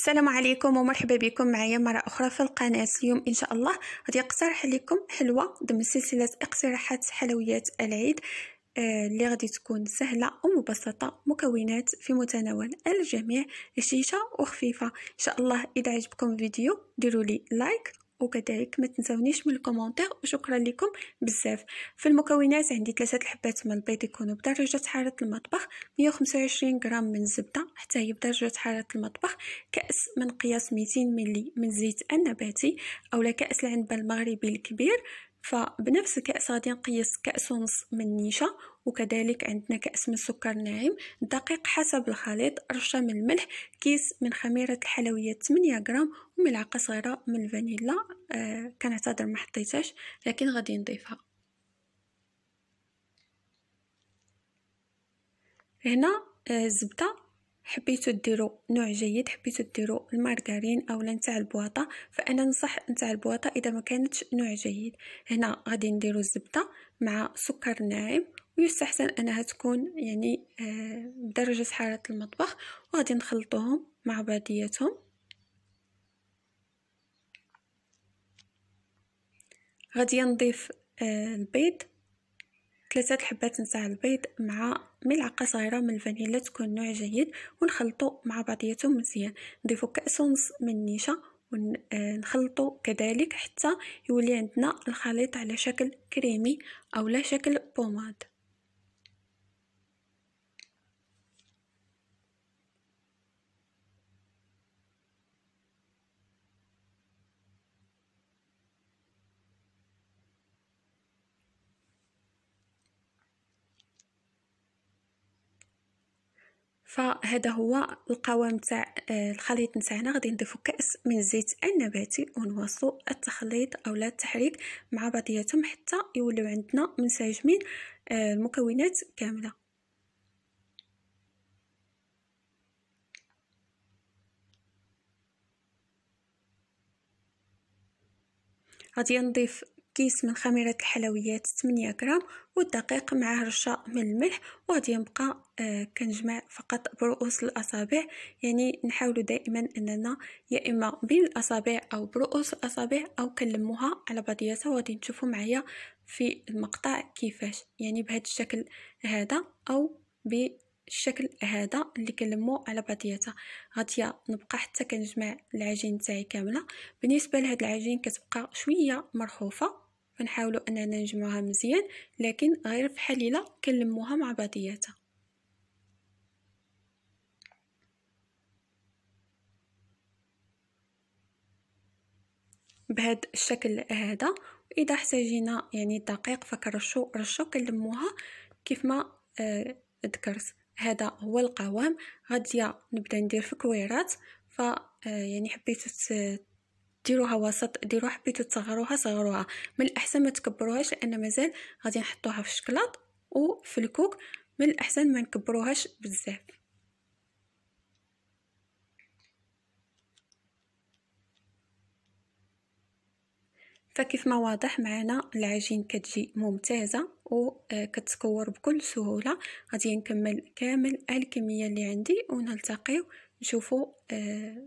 السلام عليكم ومرحبا بكم معايا مرة أخرى في القناة اليوم إن شاء الله غادي أقترح لكم حلوة ضمن سلسلة اقتراحات حلويات العيد آه، اللي غادي تكون سهله ومبسطه مكونات في متناول الجميع هشيشه وخفيفه ان شاء الله اذا عجبكم الفيديو ديروا لي لايك وكذلك ما تنسونيش من الكومنتر وشكرا لكم بزاف في المكونات عندي ثلاثه الحبات من البيض يكونوا بدرجه حراره المطبخ 125 غرام من الزبده حتى هي بدرجه حراره المطبخ كاس من قياس 200 ملي من زيت النباتي اولا كاس العنبه المغربي الكبير فبنفس الكأس غادي نقيس كأس ونص من النشا وكذلك عندنا كأس من السكر الناعم دقيق حسب الخليط رشة من الملح كيس من خميرة الحلويات 8 غرام وملعقة صغيرة من الفانيلا آه كنعتذر ما حطيتهاش لكن غادي نضيفها هنا الزبده آه حبيتو ديروا نوع جيد حبيتو ديروا المارغرين اولا نتاع البواطه فانا نصح نتاع البواطه اذا ما كانتش نوع جيد هنا غادي نديرو الزبده مع سكر ناعم ويستحسن انها تكون يعني آه، بدرجه حراره المطبخ وغادي نخلطوهم مع بعضياتهم غادي نضيف آه، البيض ثلاثة حبات نتاع البيض مع ملعقة صغيرة من الفانيلا تكون نوع جيد ونخلطوا مع بعضياتهم مزيان نضيفو كأس ونص من النشا ونخلطوا آه، كذلك حتى يولي عندنا الخليط على شكل كريمي او لا شكل بوماد فهذا هو القوام تاع آه، الخليط نتاعنا غادي نضيفو كاس من الزيت النباتي ونواصلو التخليط اولا التحريك مع بعضياتهم حتى يوليو عندنا منسجمين آه، المكونات كامله غادي نضيف كيس من خميرة الحلويات 8 غرام والدقيق مع رشة من الملح وغادي نبقى آه، كنجمع فقط برؤوس الأصابع يعني نحاول دائما أننا يا إما بين الأصابع أو برؤوس الأصابع أو كنلموها على بعضياتها وغادي نشوفوا معايا في المقطع كيفاش يعني بهذا الشكل هذا أو ب الشكل هذا اللي كنلمو على بعضياتها غادي نبقى حتى كنجمع العجين تاعي كامله بالنسبه لهاد العجين كتبقى شويه مرحوفه فنحاولوا اننا نجمعوها مزيان لكن غير في حليله كنلموها مع بعضياتها بهذا الشكل هذا واذا احتاجينا يعني الدقيق فكرشوا رشو كنلموها كيف ما آه، ذكرت هذا هو القوام غادي نبدا ندير فكويرات ف آه، يعني حبيتو ديروها وسط ديروها حبيتو تصغروها صغروها من الاحسن ما تكبروهاش لان مازال غادي نحطوها في الشكلاط وفي الكوك من الاحسن ما نكبروهاش بزاف فكيف ما واضح معنا العجين كتجي ممتازه وكتكور آه، بكل سهولة غادي نكمل كامل الكمية اللي عندي ونلتقي نشوفوا آه،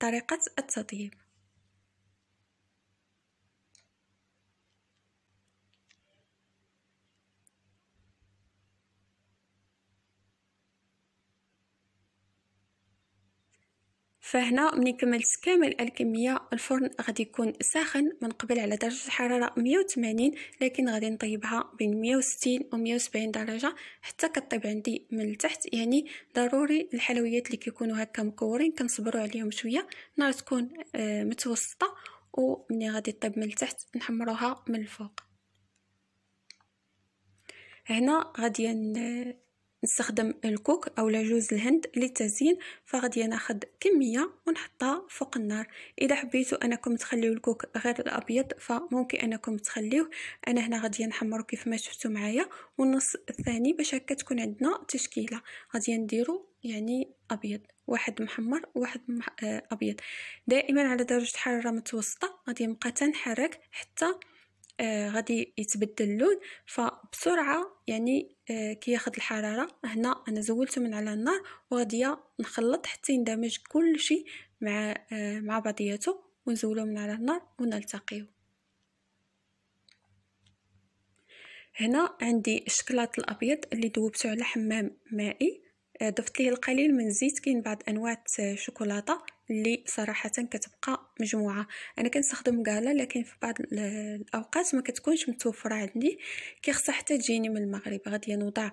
طريقة التطيب فهنا ملي كملت كامل الكميه الفرن غادي يكون ساخن من قبل على درجه الحراره 180 لكن غادي نطيبها بين 160 و 170 درجه حتى كطيب عندي من التحت يعني ضروري الحلويات اللي كيكونوا هكا مكورين كنصبروا عليهم شويه نار تكون آه متوسطه وملي غادي طيب من التحت نحمروها من الفوق هنا غادي نستخدم الكوك او جوز الهند للتزيين فغادي ناخذ كميه ونحطها فوق النار اذا حبيتوا انكم تخليو الكوك غير الابيض فممكن انكم تخليوه انا هنا غادي نحمرو كيف ما شفتوا معايا والنص الثاني باش هكا تكون عندنا تشكيله غادي نديرو يعني ابيض واحد محمر واحد مح... آه ابيض دائما على درجه حراره متوسطه غادي نبقى تنحرك حتى آه، غادي يتبدل اللون فبسرعه يعني آه، كياخد الحراره هنا انا زولته من على النار وغادي نخلط حتى يندمج كل شيء مع آه، مع بعضياته ونزولو من على النار ونلتقيو هنا عندي الشكلاط الابيض اللي ذوبته على حمام مائي ضفت ليه القليل من الزيت كاين بعض انواع الشوكولاته اللي صراحه كتبقى مجموعه انا كنستخدم كالا لكن في بعض الاوقات ما كتكونش متوفره عندي كيخصها حتى تجيني من المغرب غادي نوضع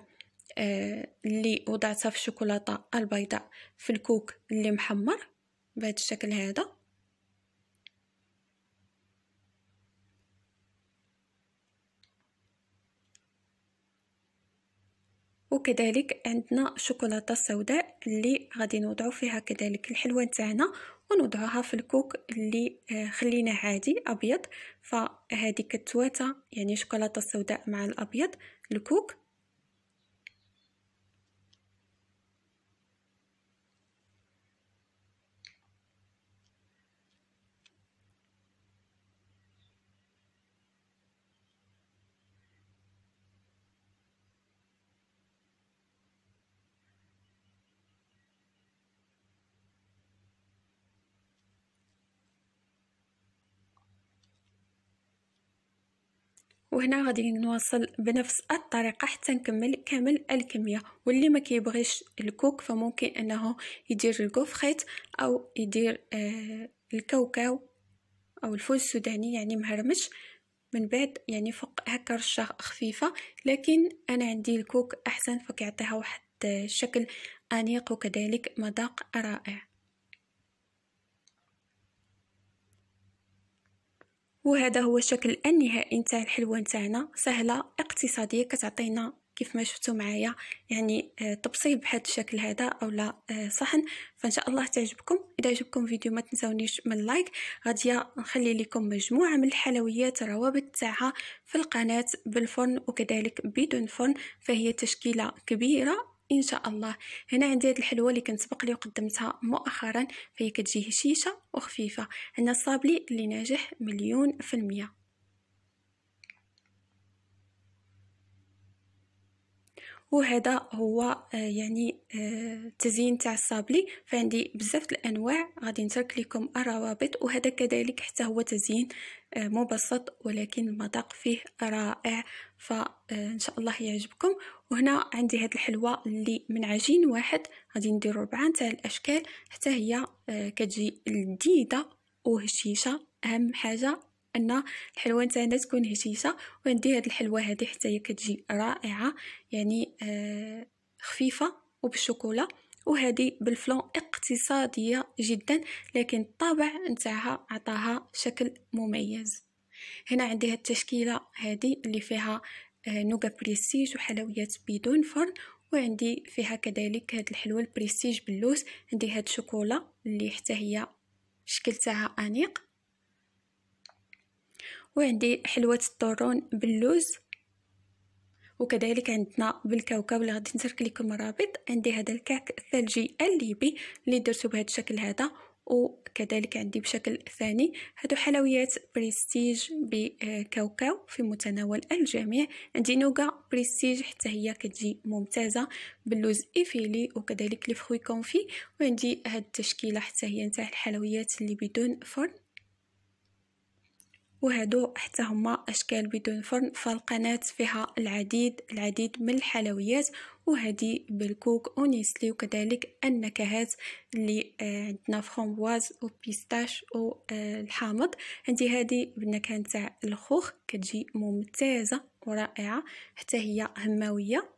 آه، اللي وضعتها في الشوكولاته البيضاء في الكوك اللي محمر بهذا الشكل هذا وكذلك عندنا شوكولاته سوداء اللي غادي نوضعو فيها كذلك الحلوى تاعنا ونوضعوها في الكوك اللي آه، خليناه عادي ابيض فهذه كتواتا يعني شوكولاته سوداء مع الابيض الكوك وهنا غادي نواصل بنفس الطريقه حتى نكمل كامل الكميه واللي ما كيبغيش الكوك فممكن انه يدير الكوفخيت او يدير آه الكاوكاو او الفول السوداني يعني مهرمش من بعد يعني فوق هكا رشه خفيفه لكن انا عندي الكوك احسن فكيعطيها واحد الشكل آه، انيق وكذلك مذاق رائع وهذا هو الشكل النهائي نتاع الحلوه نتاعنا سهله اقتصاديه كتعطينا كيف ما شفتوا معايا يعني آه، تبصيب بهذا الشكل هذا اولا آه، صحن فان شاء الله تعجبكم اذا عجبكم الفيديو ما تنساونيش من لايك غادي نخلي لكم مجموعه من الحلويات روابط تاعها في القناه بالفرن وكذلك بدون فرن فهي تشكيله كبيره ان شاء الله هنا عندي هذه الحلوه اللي كانت سبق لي وقدمتها مؤخرا فهي كتجي هشيشه وخفيفه عندنا الصابلي اللي ناجح مليون في الميه وهذا هو آه، يعني آه، تزيين تاع الصابلي فعندي بزاف الانواع غادي نترك لكم الروابط وهذا كذلك حتى هو تزيين آه، مبسط ولكن المذاق فيه رائع فان شاء الله يعجبكم وهنا عندي هاد الحلوه اللي من عجين واحد غادي ندير ربعه تاع الاشكال حتى هي كتجي لذيذه وهشيشه اهم حاجه ان الحلوه نتاعنا هنا تكون هشيشه وندير هاد الحلوه هذه حتى هي كتجي رائعه يعني آه، خفيفه وبالشوكولا وهذه بالفلون اقتصاديه جدا لكن الطابع نتاعها عطاها شكل مميز هنا عندي هاد التشكيله هذه اللي فيها آه، نوغا بريستيج وحلويات بدون فرن وعندي فيها كذلك هاد الحلوه البريستيج باللوز عندي هاد الشوكولا اللي حتى هي شكل تاعها انيق وعندي حلوة الطرون باللوز وكذلك عندنا بالكاوكاو اللي غادي نترك لكم الرابط عندي هذا الكعك الثلجي الليبي اللي درته بهذا الشكل هذا وكذلك عندي بشكل ثاني هادو حلويات بريستيج بكاوكاو في متناول الجميع عندي نوغا بريستيج حتى هي كتجي ممتازه باللوز ايفيلي وكذلك لي فروي كونفي وعندي هاد التشكيله حتى هي نتاع الحلويات اللي بدون فرن وهادو حتى هما اشكال بدون فرن فالقناه فيها العديد العديد من الحلويات وهذه بالكوك ونيسلي وكذلك النكهات اللي آه، عندنا فرامبواز وبيستاش والحامض آه، عندي هذه بالنكهه نتاع الخوخ كتجي ممتازه ورائعه حتى هي هماويه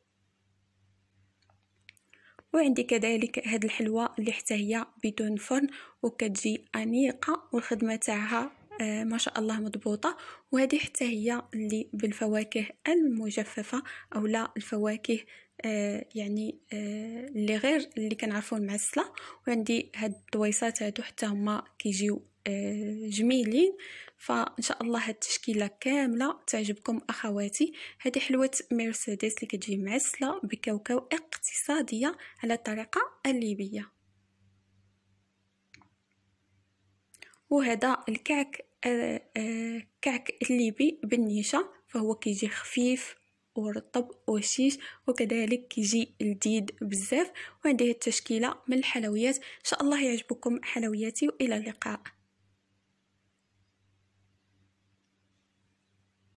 وعندي كذلك هاد الحلوى اللي حتى هي بدون فرن وكتجي انيقه والخدمه تاعها آه، ما شاء الله مضبوطة وهذه حتى هي اللي بالفواكه المجففة أو لا الفواكه آه يعني آه اللي غير اللي كنعرفو المعسله وعندي هاد الدويصات هادو حتى هما كيجيو آه جميلين فان شاء الله هاد التشكيله كامله تعجبكم اخواتي هذه حلوه مرسيدس اللي كتجي معسله بكاوكاو اقتصاديه على الطريقه الليبيه وهذا الكعك آه، آه، كعك الليبي بالنيشة فهو كيجي خفيف ورطب وشيش وكذلك كيجي لذيذ بزاف وعندي التشكيله من الحلويات ان شاء الله يعجبكم حلوياتي والى اللقاء